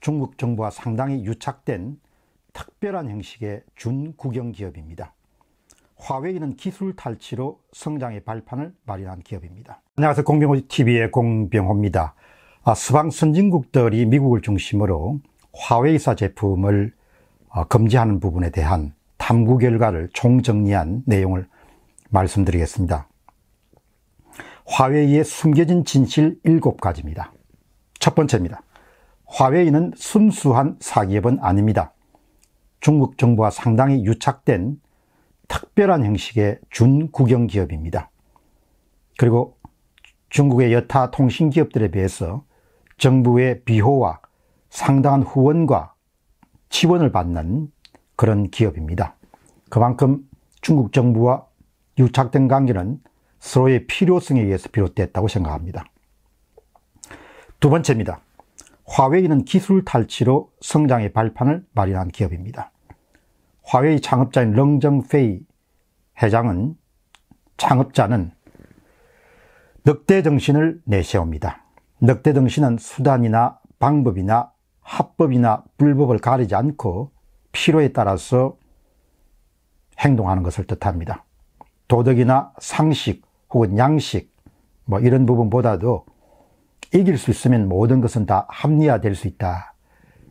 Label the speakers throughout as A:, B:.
A: 중국 정부와 상당히 유착된 특별한 형식의 준국영 기업입니다. 화웨이는 기술 탈취로 성장의 발판을 마련한 기업입니다. 안녕하세요. 공병호TV의 공병호입니다. 아, 서방 선진국들이 미국을 중심으로 화웨이사 제품을 어, 금지하는 부분에 대한 탐구 결과를 총정리한 내용을 말씀드리겠습니다. 화웨이의 숨겨진 진실 7가지입니다. 첫 번째입니다. 화웨이는 순수한 사기업은 아닙니다. 중국 정부와 상당히 유착된 특별한 형식의 준국영 기업입니다. 그리고 중국의 여타 통신 기업들에 비해서 정부의 비호와 상당한 후원과 지원을 받는 그런 기업입니다. 그만큼 중국 정부와 유착된 관계는 서로의 필요성에 의해서 비롯됐다고 생각합니다. 두 번째입니다. 화웨이는 기술 탈취로 성장의 발판을 마련한 기업입니다. 화웨이 창업자인 렁정페이 회장은 창업자는 늑대 정신을 내세웁니다. 늑대 정신은 수단이나 방법이나 합법이나 불법을 가리지 않고 필요에 따라서 행동하는 것을 뜻합니다. 도덕이나 상식 혹은 양식 뭐 이런 부분보다도 이길 수 있으면 모든 것은 다 합리화될 수 있다.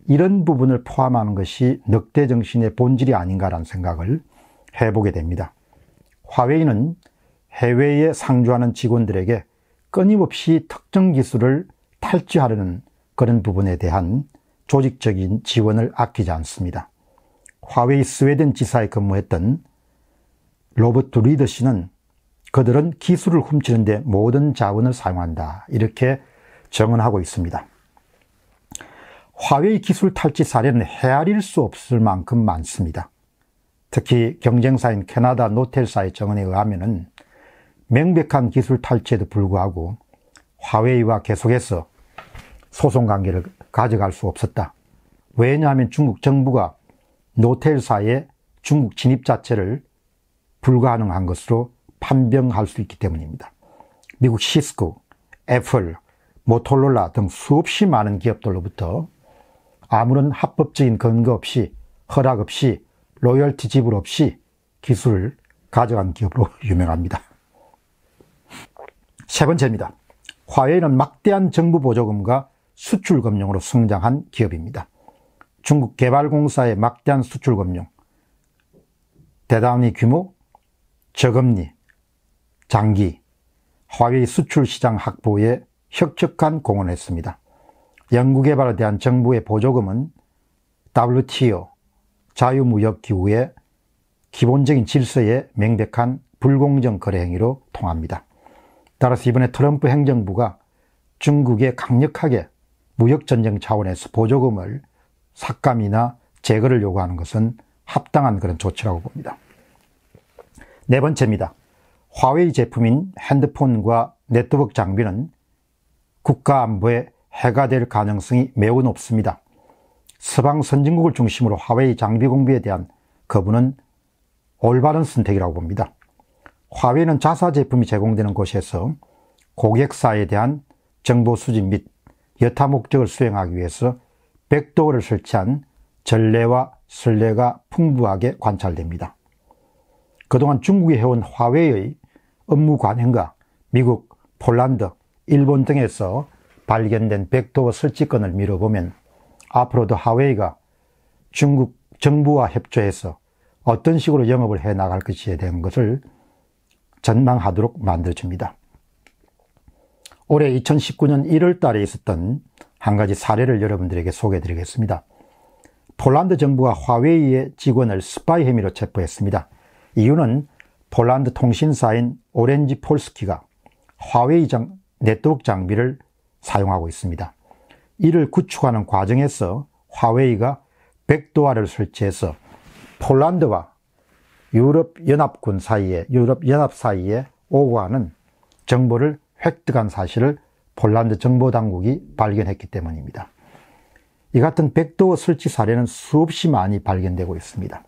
A: 이런 부분을 포함하는 것이 늑대 정신의 본질이 아닌가라는 생각을 해보게 됩니다. 화웨이는 해외에 상주하는 직원들에게 끊임없이 특정 기술을 탈취하려는 그런 부분에 대한 조직적인 지원을 아끼지 않습니다. 화웨이 스웨덴 지사에 근무했던 로버트 리더 씨는 그들은 기술을 훔치는데 모든 자원을 사용한다. 이렇게 정언하고 있습니다. 화웨이 기술 탈취 사례는 헤아릴 수 없을 만큼 많습니다. 특히 경쟁사인 캐나다 노텔사의 정언에 의하면은 명백한 기술 탈취에도 불구하고 화웨이와 계속해서 소송 관계를 가져갈 수 없었다. 왜냐하면 중국 정부가 노텔사의 중국 진입 자체를 불가능한 것으로 판병할수 있기 때문입니다. 미국 시스코, 애플, 모토로라 등 수없이 많은 기업들로부터 아무런 합법적인 근거 없이 허락 없이 로열티 지불 없이 기술을 가져간 기업으로 유명합니다. 세 번째입니다. 화웨이는 막대한 정부 보조금과 수출금융으로 성장한 기업입니다. 중국 개발공사의 막대한 수출금융, 대단위 규모, 저금리, 장기, 화웨이 수출시장 확보에 혁혁한 공헌했습니다. 연구개발에 대한 정부의 보조금은 WTO 자유무역기구의 기본적인 질서에 명백한 불공정 거래 행위로 통합니다. 따라서 이번에 트럼프 행정부가 중국에 강력하게 무역전쟁 차원에서 보조금을 삭감이나 제거를 요구하는 것은 합당한 그런 조치라고 봅니다. 네 번째입니다. 화웨이 제품인 핸드폰과 네트워크 장비는 국가 안보에 해가 될 가능성이 매우 높습니다. 서방 선진국을 중심으로 화웨이 장비 공비에 대한 거부는 올바른 선택이라고 봅니다. 화웨이는 자사 제품이 제공되는 곳에서 고객사에 대한 정보 수집 및 여타 목적을 수행하기 위해서 백도어를 설치한 전례와 선례가 풍부하게 관찰됩니다. 그동안 중국이 해온 화웨이의 업무 관행과 미국, 폴란드, 일본 등에서 발견된 백도어 설치권을 미뤄보면 앞으로도 하웨이가 중국 정부와 협조해서 어떤 식으로 영업을 해 나갈 것이에 대한 것을 전망하도록 만들어줍니다. 올해 2019년 1월 달에 있었던 한 가지 사례를 여러분들에게 소개해 드리겠습니다. 폴란드 정부가 화웨이의 직원을 스파이 혐의로 체포했습니다. 이유는 폴란드 통신사인 오렌지 폴스키가 화웨이 장, 네트워크 장비를 사용하고 있습니다. 이를 구축하는 과정에서 화웨이가 백도화를 설치해서 폴란드와 유럽연합군 사이에, 유럽연합 사이에 오고하는 정보를 획득한 사실을 폴란드 정보당국이 발견했기 때문입니다. 이 같은 백도어 설치 사례는 수없이 많이 발견되고 있습니다.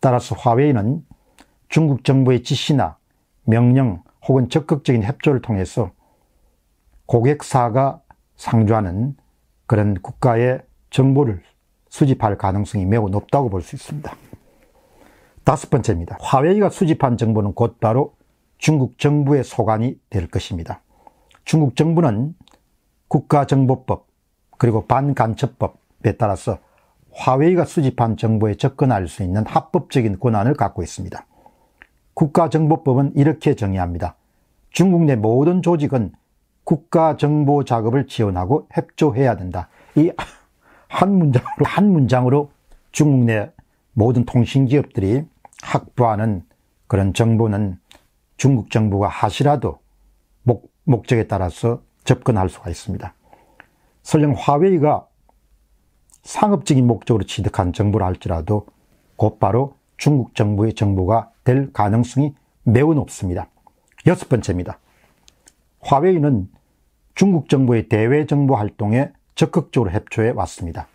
A: 따라서 화웨이는 중국 정부의 지시나 명령 혹은 적극적인 협조를 통해서 고객사가 상주하는 그런 국가의 정보를 수집할 가능성이 매우 높다고 볼 수 있습니다. 다섯 번째입니다. 화웨이가 수집한 정보는 곧바로 중국 정부의 소관이 될 것입니다. 중국 정부는 국가정보법 그리고 반간첩법에 따라서 화웨이가 수집한 정보에 접근할 수 있는 합법적인 권한을 갖고 있습니다. 국가정보법은 이렇게 정의합니다. 중국 내 모든 조직은 국가 정보 작업을 지원하고 협조해야 된다. 이 한 문장으로 한 문장으로 중국 내 모든 통신 기업들이 확보하는 그런 정보는 중국 정부가 하시라도 목, 목적에 따라서 접근할 수가 있습니다. 설령 화웨이가 상업적인 목적으로 취득한 정보를 할지라도 곧바로 중국 정부의 정보가 될 가능성이 매우 높습니다. 여섯 번째입니다. 화웨이는 중국 정부의 대외 정보 활동에 적극적으로 협조해 왔습니다.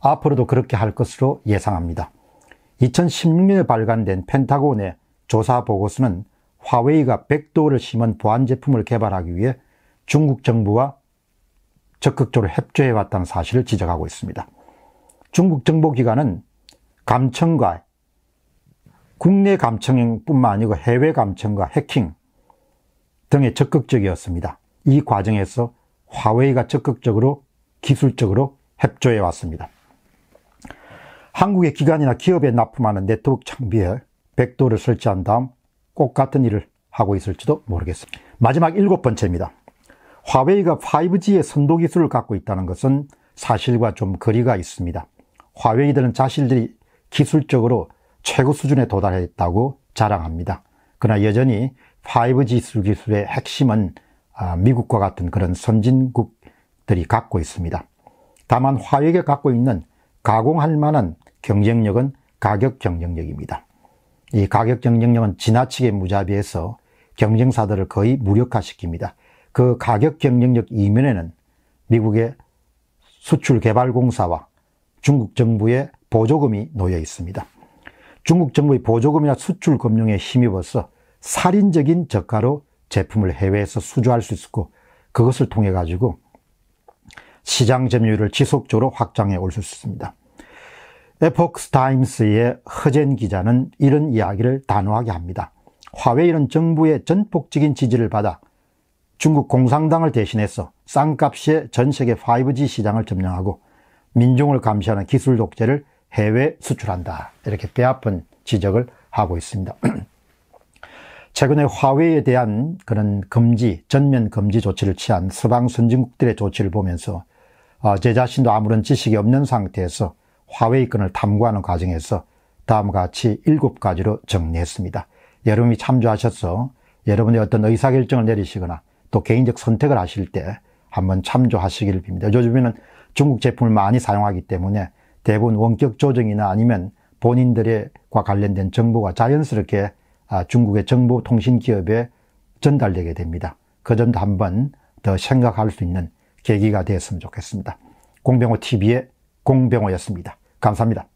A: 앞으로도 그렇게 할 것으로 예상합니다. 2016년에 발간된 펜타곤의 조사 보고서는 화웨이가 백도어를 심은 보안 제품을 개발하기 위해 중국 정부와 적극적으로 협조해 왔다는 사실을 지적하고 있습니다. 중국 정보기관은 감청과 국내 감청뿐만 아니고 해외 감청과 해킹 등에 적극적이었습니다. 이 과정에서 화웨이가 적극적으로 기술적으로 협조해 왔습니다. 한국의 기관이나 기업에 납품하는 네트워크 장비에 백도를 설치한 다음 꼭 같은 일을 하고 있을지도 모르겠습니다. 마지막 일곱 번째입니다. 화웨이가 5G의 선도 기술을 갖고 있다는 것은 사실과 좀 거리가 있습니다. 화웨이들은 자신들이 기술적으로 최고 수준에 도달했다고 자랑합니다. 그러나 여전히 5G 기술의 핵심은 아, 미국과 같은 그런 선진국들이 갖고 있습니다. 다만 화웨이가 갖고 있는 가공할 만한 경쟁력은 가격 경쟁력입니다. 이 가격 경쟁력은 지나치게 무자비해서 경쟁사들을 거의 무력화시킵니다. 그 가격 경쟁력 이면에는 미국의 수출개발공사와 중국 정부의 보조금이 놓여 있습니다. 중국 정부의 보조금이나 수출금융에 힘입어서 살인적인 저가로 제품을 해외에서 수주할 수 있었고 그것을 통해 가지고 시장 점유율을 지속적으로 확장해 올 수 있습니다. 에폭스 타임스의 허젠 기자는 이런 이야기를 단호하게 합니다. 화웨이는 정부의 전폭적인 지지를 받아 중국 공산당을 대신해서 싼값에전 세계 5G 시장을 점령하고 민중을 감시하는 기술 독재를 해외 수출한다. 이렇게 뼈아픈 지적을 하고 있습니다. 최근에 화웨이에 대한 그런 금지, 전면 금지 조치를 취한 서방 선진국들의 조치를 보면서 아, 제 자신도 아무런 지식이 없는 상태에서 화웨이 건을 탐구하는 과정에서 다음과 같이 일곱 가지로 정리했습니다. 여러분이 참조하셔서 여러분의 어떤 의사결정을 내리시거나 또 개인적 선택을 하실 때 한번 참조하시기를 빕니다. 요즘에는 중국 제품을 많이 사용하기 때문에 대부분 원격 조정이나 아니면 본인들과 관련된 정보가 자연스럽게 아, 중국의 정보통신기업에 전달되게 됩니다. 그 점도 한번 더 생각할 수 있는 계기가 되었으면 좋겠습니다. 공병호 TV의 공병호였습니다. 감사합니다.